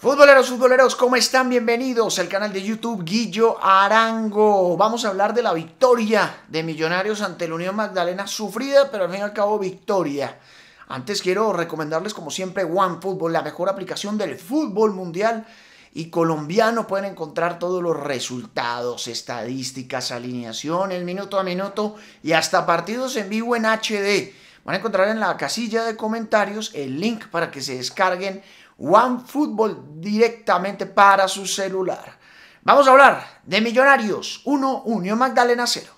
Futboleros, futboleros, ¿cómo están? Bienvenidos al canal de YouTube Guillo Arango. Vamos a hablar de la victoria de Millonarios ante la Unión Magdalena, sufrida, pero al fin y al cabo victoria. Antes quiero recomendarles, como siempre, OneFootball, la mejor aplicación del fútbol mundial y colombiano. Pueden encontrar todos los resultados, estadísticas, alineaciones, minuto a minuto y hasta partidos en vivo en HD. Van a encontrar en la casilla de comentarios el link para que se descarguen One fútbol directamente para su celular. Vamos a hablar de Millonarios 1, Unión Magdalena 0.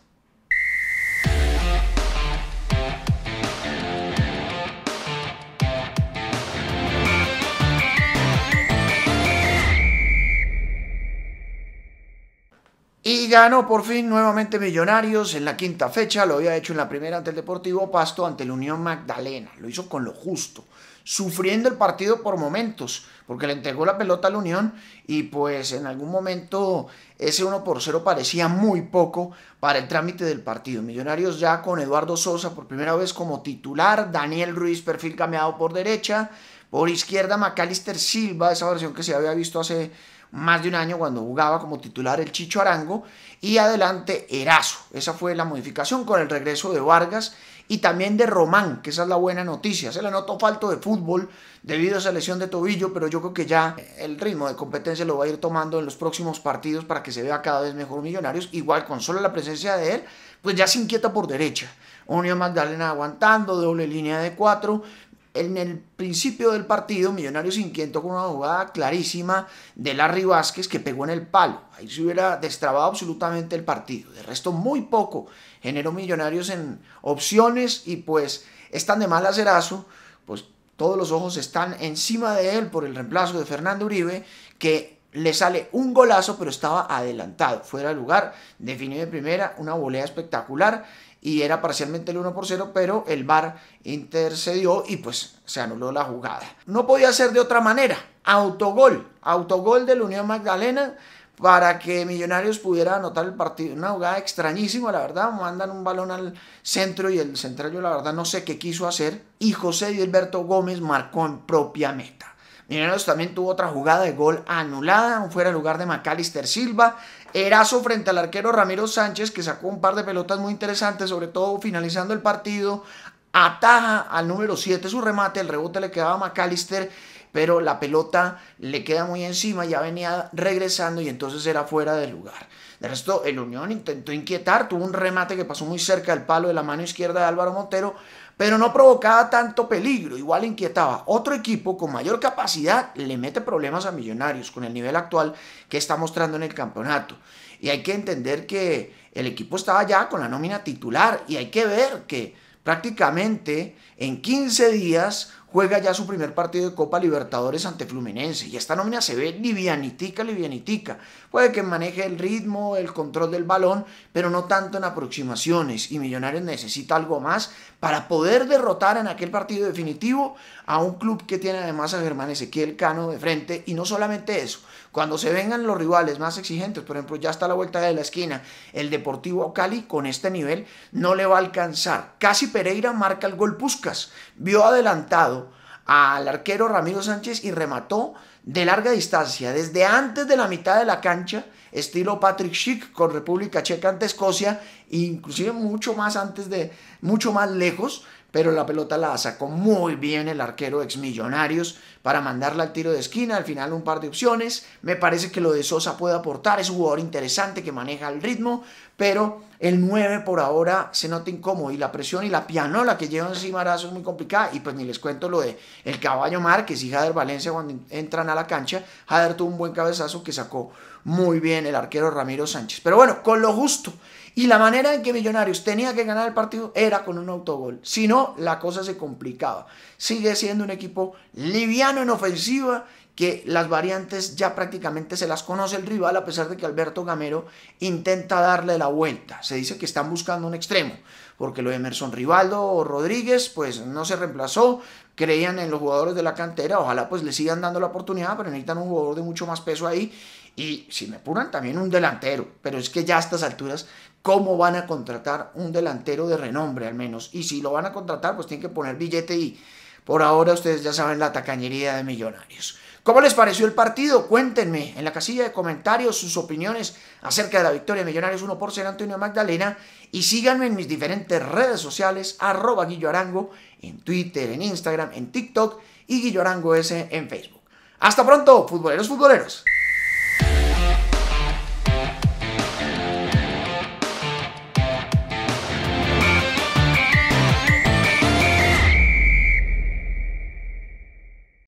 Y ganó por fin nuevamente Millonarios en la quinta fecha. Lo había hecho en la primera ante el Deportivo Pasto, ante el Unión Magdalena. Lo hizo con lo justo sufriendo el partido por momentos, porque le entregó la pelota a la Unión y pues en algún momento ese 1 por 0 parecía muy poco para el trámite del partido. Millonarios ya con Eduardo Sosa por primera vez como titular, Daniel Ruiz perfil cambiado por derecha, por izquierda Macalister Silva, esa versión que se había visto hace más de un año cuando jugaba como titular el Chicho Arango y adelante Erazo. Esa fue la modificación con el regreso de Vargas y también de Román, que esa es la buena noticia. Se le notó falto de fútbol debido a esa lesión de tobillo, pero yo creo que ya el ritmo de competencia lo va a ir tomando en los próximos partidos para que se vea cada vez mejor Millonarios. Igual con solo la presencia de él, pues ya se inquieta por derecha. Unión Magdalena aguantando, doble línea de cuatro, en el principio del partido, Millonarios inquietó con una jugada clarísima de Larry Vásquez que pegó en el palo. Ahí se hubiera destrabado absolutamente el partido. De resto, muy poco generó Millonarios en opciones y pues están de mal acerazo. Pues todos los ojos están encima de él por el reemplazo de Fernando Uribe, que le sale un golazo, pero estaba adelantado, fuera de lugar, definió de primera, una volea espectacular y era parcialmente el 1 por 0, pero el VAR intercedió y pues se anuló la jugada. No podía ser de otra manera. Autogol, autogol de la Unión Magdalena para que Millonarios pudiera anotar el partido. Una jugada extrañísima, la verdad. Mandan un balón al centro y el central, yo la verdad no sé qué quiso hacer. Y José Gilberto Gómez marcó en propia meta. Millonarios también tuvo otra jugada de gol anulada, fuera el lugar de Macalister Silva. Erazo frente al arquero Ramiro Sánchez, que sacó un par de pelotas muy interesantes, sobre todo finalizando el partido. Ataja al número 7 su remate, el rebote le quedaba a McAllister, pero la pelota le queda muy encima, ya venía regresando y entonces era fuera del lugar. De resto, el Unión intentó inquietar, tuvo un remate que pasó muy cerca del palo de la mano izquierda de Álvaro Montero, pero no provocaba tanto peligro, igual inquietaba. Otro equipo con mayor capacidad le mete problemas a Millonarios con el nivel actual que está mostrando en el campeonato. Y hay que entender que el equipo estaba ya con la nómina titular y hay que ver que prácticamente en 15 días juega ya su primer partido de Copa Libertadores ante Fluminense y esta nómina se ve livianitica, livianitica. Puede que maneje el ritmo, el control del balón, pero no tanto en aproximaciones y Millonarios necesita algo más para poder derrotar en aquel partido definitivo a un club que tiene además a Germán Ezequiel Cano de frente y no solamente eso, cuando se vengan los rivales más exigentes, por ejemplo, ya está a la vuelta de la esquina, el Deportivo Cali con este nivel no le va a alcanzar. Casi Pereira marca el gol Puscas, vio adelantado al arquero Ramiro Sánchez y remató de larga distancia, desde antes de la mitad de la cancha, estilo Patrick Schick con República Checa ante Escocia, inclusive mucho más antes de, mucho más lejos, pero la pelota la sacó muy bien el arquero ex Millonarios para mandarla al tiro de esquina, al final un par de opciones, me parece que lo de Sosa puede aportar, es un jugador interesante que maneja el ritmo, pero el 9 por ahora se nota incómodo y la presión y la pianola que llevan encima es muy complicada. Y pues ni les cuento lo de el caballo Márquez y Jader Valencia cuando entran a la cancha. Jader tuvo un buen cabezazo que sacó muy bien el arquero Ramiro Sánchez. Pero bueno, con lo justo. Y la manera en que Millonarios tenía que ganar el partido era con un autogol. Si no, la cosa se complicaba. Sigue siendo un equipo liviano en ofensiva que las variantes ya prácticamente se las conoce el rival, a pesar de que Alberto Gamero intenta darle la vuelta. Se dice que están buscando un extremo, porque lo de Emerson Rivaldo o Rodríguez, pues no se reemplazó, creían en los jugadores de la cantera, ojalá pues le sigan dando la oportunidad, pero necesitan un jugador de mucho más peso ahí, y si me apuran también un delantero, pero es que ya a estas alturas cómo van a contratar un delantero de renombre al menos. Y si lo van a contratar, pues tienen que poner billete y por ahora ustedes ya saben la tacañería de Millonarios. ¿Cómo les pareció el partido? Cuéntenme en la casilla de comentarios sus opiniones acerca de la victoria de Millonarios 1 por 0 Antonio Magdalena y síganme en mis diferentes redes sociales, arroba Guillo Arango, en Twitter, en Instagram, en TikTok y Guillo Arango S en Facebook. Hasta pronto, futboleros, futboleros.